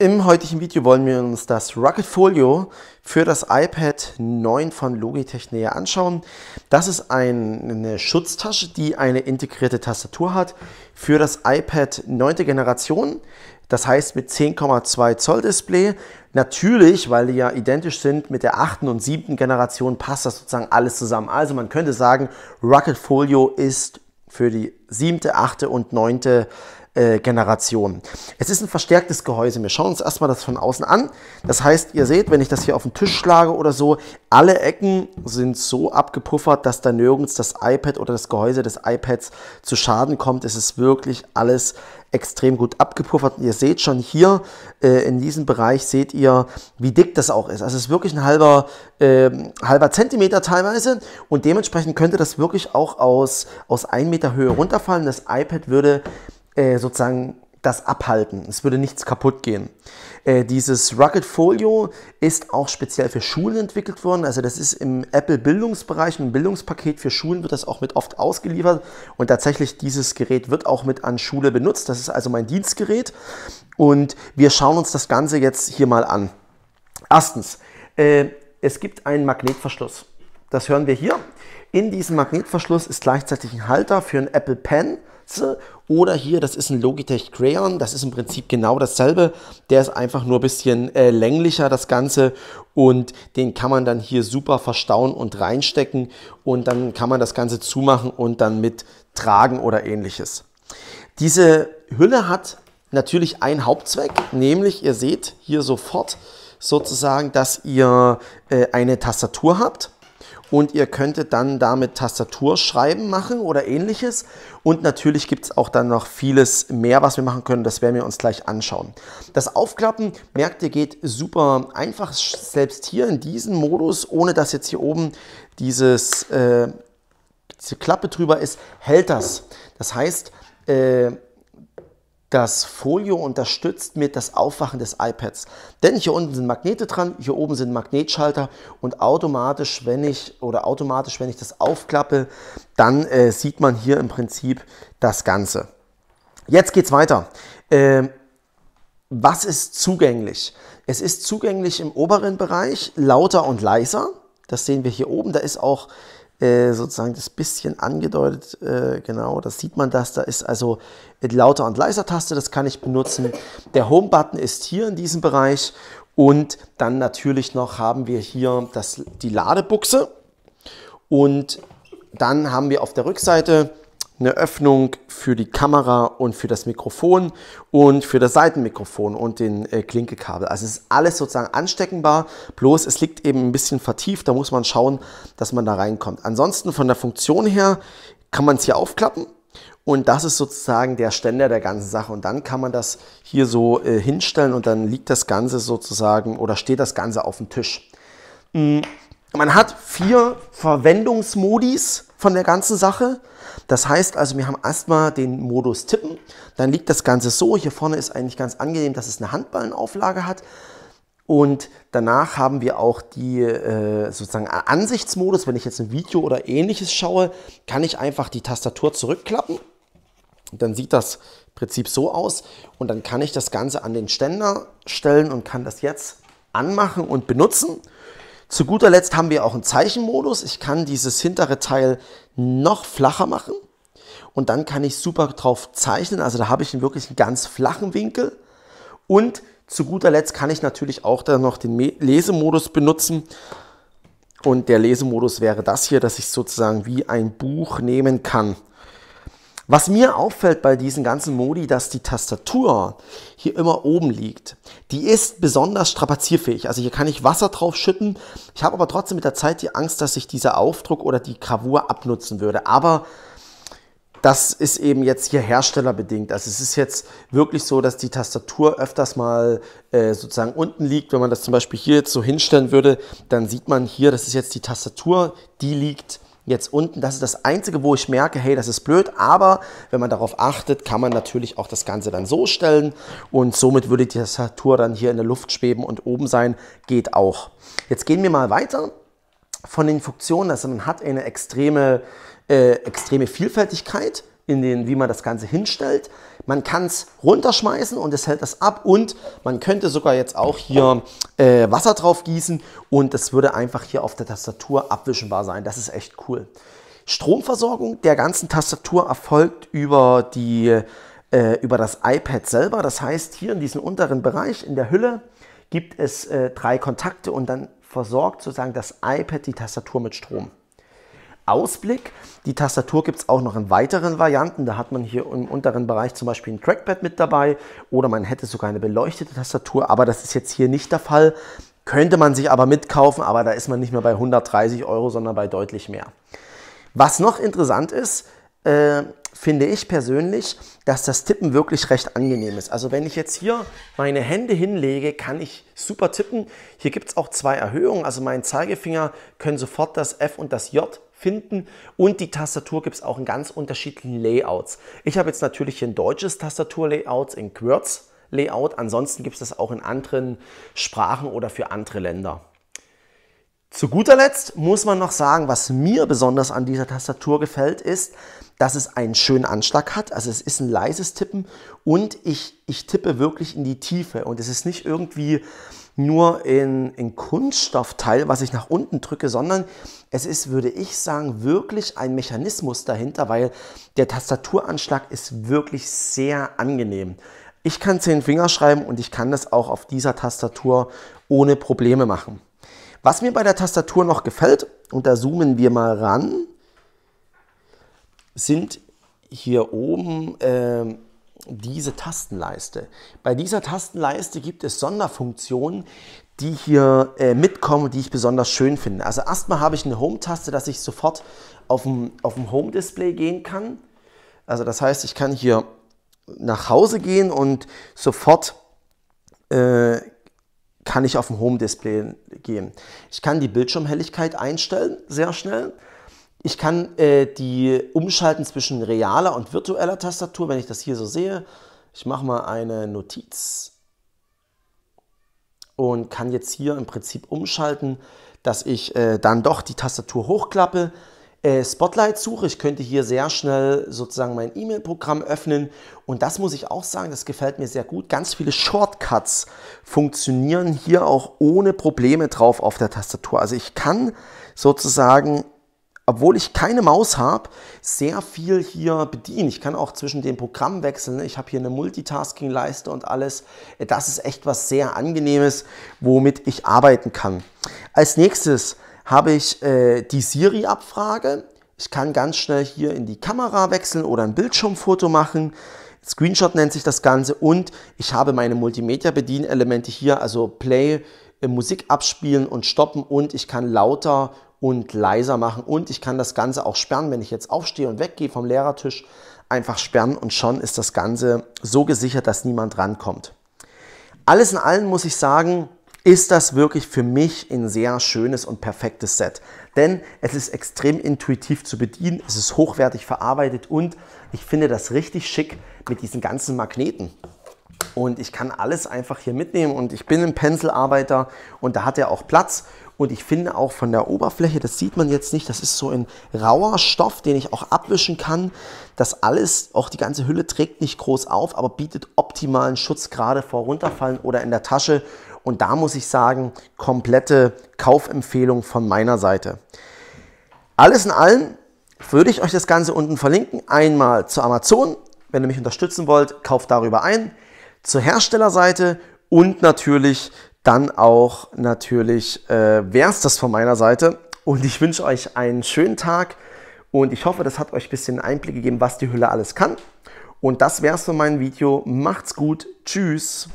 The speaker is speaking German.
Im heutigen Video wollen wir uns das Rocket Folio für das iPad 9 von Logitech näher anschauen. Das ist eine Schutztasche, die eine integrierte Tastatur hat für das iPad 9. Generation. Das heißt mit 10,2 Zoll Display. Natürlich, weil die ja identisch sind mit der 8. und 7. Generation, passt das sozusagen alles zusammen. Also man könnte sagen, Rocket Folio ist für die 7., 8. und 9. Generation äh, Generation. Es ist ein verstärktes Gehäuse. Wir schauen uns erstmal das von außen an. Das heißt, ihr seht, wenn ich das hier auf den Tisch schlage oder so, alle Ecken sind so abgepuffert, dass da nirgends das iPad oder das Gehäuse des iPads zu Schaden kommt. Es ist wirklich alles extrem gut abgepuffert. Und ihr seht schon hier äh, in diesem Bereich, seht ihr, wie dick das auch ist. Also es ist wirklich ein halber, äh, halber Zentimeter teilweise und dementsprechend könnte das wirklich auch aus, aus 1 Meter Höhe runterfallen. Das iPad würde äh, sozusagen das abhalten. Es würde nichts kaputt gehen. Äh, dieses Rugged Folio ist auch speziell für Schulen entwickelt worden. Also das ist im Apple Bildungsbereich, ein Bildungspaket für Schulen wird das auch mit oft ausgeliefert. Und tatsächlich dieses Gerät wird auch mit an Schule benutzt. Das ist also mein Dienstgerät. Und wir schauen uns das Ganze jetzt hier mal an. Erstens, äh, es gibt einen Magnetverschluss. Das hören wir hier. In diesem Magnetverschluss ist gleichzeitig ein Halter für ein Apple Pen Aktie oder hier, das ist ein Logitech Crayon, das ist im Prinzip genau dasselbe, der ist einfach nur ein bisschen äh, länglicher das Ganze und den kann man dann hier super verstauen und reinstecken und dann kann man das Ganze zumachen und dann mit tragen oder ähnliches. Diese Hülle hat natürlich einen Hauptzweck, nämlich ihr seht hier sofort sozusagen, dass ihr äh, eine Tastatur habt und ihr könntet dann damit Tastaturschreiben machen oder ähnliches. Und natürlich gibt es auch dann noch vieles mehr, was wir machen können. Das werden wir uns gleich anschauen. Das Aufklappen, merkt ihr, geht super einfach, selbst hier in diesem Modus, ohne dass jetzt hier oben dieses, äh, diese Klappe drüber ist, hält das. Das heißt, äh, das Folio unterstützt mit das Aufwachen des iPads. Denn hier unten sind Magnete dran, hier oben sind Magnetschalter und automatisch, wenn ich oder automatisch, wenn ich das aufklappe, dann äh, sieht man hier im Prinzip das Ganze. Jetzt geht's weiter. Ähm, was ist zugänglich? Es ist zugänglich im oberen Bereich lauter und leiser. Das sehen wir hier oben. Da ist auch äh, sozusagen das bisschen angedeutet, äh, genau, da sieht man das, da ist also lauter und leiser Taste, das kann ich benutzen. Der Home-Button ist hier in diesem Bereich und dann natürlich noch haben wir hier das, die Ladebuchse und dann haben wir auf der Rückseite eine Öffnung für die Kamera und für das Mikrofon und für das Seitenmikrofon und den äh, Klinkekabel. Also es ist alles sozusagen ansteckenbar, bloß es liegt eben ein bisschen vertieft, da muss man schauen, dass man da reinkommt. Ansonsten von der Funktion her kann man es hier aufklappen und das ist sozusagen der Ständer der ganzen Sache. Und dann kann man das hier so äh, hinstellen und dann liegt das Ganze sozusagen oder steht das Ganze auf dem Tisch. Mhm man hat vier Verwendungsmodis von der ganzen Sache. Das heißt also, wir haben erstmal den Modus Tippen. Dann liegt das Ganze so. Hier vorne ist eigentlich ganz angenehm, dass es eine Handballenauflage hat. Und danach haben wir auch die äh, sozusagen Ansichtsmodus. Wenn ich jetzt ein Video oder ähnliches schaue, kann ich einfach die Tastatur zurückklappen. Und dann sieht das im Prinzip so aus. Und dann kann ich das Ganze an den Ständer stellen und kann das jetzt anmachen und benutzen. Zu guter Letzt haben wir auch einen Zeichenmodus. Ich kann dieses hintere Teil noch flacher machen und dann kann ich super drauf zeichnen. Also da habe ich einen wirklich ganz flachen Winkel. Und zu guter Letzt kann ich natürlich auch dann noch den Lesemodus benutzen. Und der Lesemodus wäre das hier, dass ich sozusagen wie ein Buch nehmen kann. Was mir auffällt bei diesen ganzen Modi, dass die Tastatur hier immer oben liegt. Die ist besonders strapazierfähig. Also hier kann ich Wasser drauf schütten. Ich habe aber trotzdem mit der Zeit die Angst, dass sich dieser Aufdruck oder die Gravur abnutzen würde. Aber das ist eben jetzt hier herstellerbedingt. Also es ist jetzt wirklich so, dass die Tastatur öfters mal äh, sozusagen unten liegt. Wenn man das zum Beispiel hier jetzt so hinstellen würde, dann sieht man hier, das ist jetzt die Tastatur, die liegt jetzt unten. Das ist das Einzige, wo ich merke, hey, das ist blöd. Aber wenn man darauf achtet, kann man natürlich auch das Ganze dann so stellen. Und somit würde die Tastatur dann hier in der Luft schweben und oben sein. Geht auch. Jetzt gehen wir mal weiter von den Funktionen. Also man hat eine extreme, äh, extreme Vielfältigkeit in den, wie man das Ganze hinstellt. Man kann es runterschmeißen und es hält das ab und man könnte sogar jetzt auch hier äh, Wasser drauf gießen und das würde einfach hier auf der Tastatur abwischenbar sein. Das ist echt cool. Stromversorgung der ganzen Tastatur erfolgt über, die, äh, über das iPad selber. Das heißt, hier in diesem unteren Bereich in der Hülle gibt es äh, drei Kontakte und dann versorgt sozusagen das iPad die Tastatur mit Strom. Ausblick. Die Tastatur gibt es auch noch in weiteren Varianten. Da hat man hier im unteren Bereich zum Beispiel ein Trackpad mit dabei oder man hätte sogar eine beleuchtete Tastatur, aber das ist jetzt hier nicht der Fall. Könnte man sich aber mitkaufen, aber da ist man nicht mehr bei 130 Euro, sondern bei deutlich mehr. Was noch interessant ist, äh, finde ich persönlich, dass das Tippen wirklich recht angenehm ist. Also wenn ich jetzt hier meine Hände hinlege, kann ich super tippen. Hier gibt es auch zwei Erhöhungen. Also mein Zeigefinger können sofort das F und das J finden. Und die Tastatur gibt es auch in ganz unterschiedlichen Layouts. Ich habe jetzt natürlich hier ein deutsches Tastaturlayout in Quirts Layout. Ansonsten gibt es das auch in anderen Sprachen oder für andere Länder. Zu guter Letzt muss man noch sagen, was mir besonders an dieser Tastatur gefällt, ist, dass es einen schönen Anschlag hat. Also es ist ein leises Tippen und ich, ich tippe wirklich in die Tiefe. Und es ist nicht irgendwie nur in, in Kunststoffteil, was ich nach unten drücke, sondern es ist, würde ich sagen, wirklich ein Mechanismus dahinter, weil der Tastaturanschlag ist wirklich sehr angenehm. Ich kann zehn Finger schreiben und ich kann das auch auf dieser Tastatur ohne Probleme machen. Was mir bei der Tastatur noch gefällt, und da zoomen wir mal ran, sind hier oben äh, diese Tastenleiste. Bei dieser Tastenleiste gibt es Sonderfunktionen, die hier äh, mitkommen, die ich besonders schön finde. Also erstmal habe ich eine Home-Taste, dass ich sofort auf dem, auf dem Home-Display gehen kann. Also das heißt, ich kann hier nach Hause gehen und sofort äh, kann ich auf dem Home-Display gehen. Ich kann die Bildschirmhelligkeit einstellen, sehr schnell. Ich kann äh, die umschalten zwischen realer und virtueller Tastatur, wenn ich das hier so sehe. Ich mache mal eine Notiz und kann jetzt hier im Prinzip umschalten, dass ich äh, dann doch die Tastatur hochklappe, äh, Spotlight suche. Ich könnte hier sehr schnell sozusagen mein E-Mail-Programm öffnen und das muss ich auch sagen, das gefällt mir sehr gut. Ganz viele Shortcuts funktionieren hier auch ohne Probleme drauf auf der Tastatur. Also ich kann sozusagen obwohl ich keine Maus habe, sehr viel hier bedienen. Ich kann auch zwischen den Programmen wechseln. Ne? Ich habe hier eine Multitasking-Leiste und alles. Äh, das ist echt was sehr Angenehmes, womit ich arbeiten kann. Als nächstes habe ich äh, die Siri-Abfrage. Ich kann ganz schnell hier in die Kamera wechseln oder ein Bildschirmfoto machen. Screenshot nennt sich das Ganze und ich habe meine Multimedia-Bedienelemente hier, also Play, äh, Musik abspielen und stoppen und ich kann lauter und leiser machen. Und ich kann das Ganze auch sperren, wenn ich jetzt aufstehe und weggehe vom Lehrertisch. Einfach sperren und schon ist das Ganze so gesichert, dass niemand rankommt. Alles in allem muss ich sagen, ist das wirklich für mich ein sehr schönes und perfektes Set. Denn es ist extrem intuitiv zu bedienen, es ist hochwertig verarbeitet und ich finde das richtig schick mit diesen ganzen Magneten. Und ich kann alles einfach hier mitnehmen und ich bin ein Pencilarbeiter und da hat er auch Platz und ich finde auch von der Oberfläche, das sieht man jetzt nicht, das ist so ein rauer Stoff, den ich auch abwischen kann. Das alles, auch die ganze Hülle trägt nicht groß auf, aber bietet optimalen Schutz gerade vor Runterfallen oder in der Tasche. Und da muss ich sagen, komplette Kaufempfehlung von meiner Seite. Alles in allem würde ich euch das Ganze unten verlinken. Einmal zu Amazon, wenn ihr mich unterstützen wollt, kauft darüber ein. Zur Herstellerseite und natürlich dann auch natürlich äh, wäre es das von meiner Seite. Und ich wünsche euch einen schönen Tag und ich hoffe, das hat euch ein bisschen Einblick gegeben, was die Hülle alles kann. Und das wäre es für mein Video. Macht's gut. Tschüss.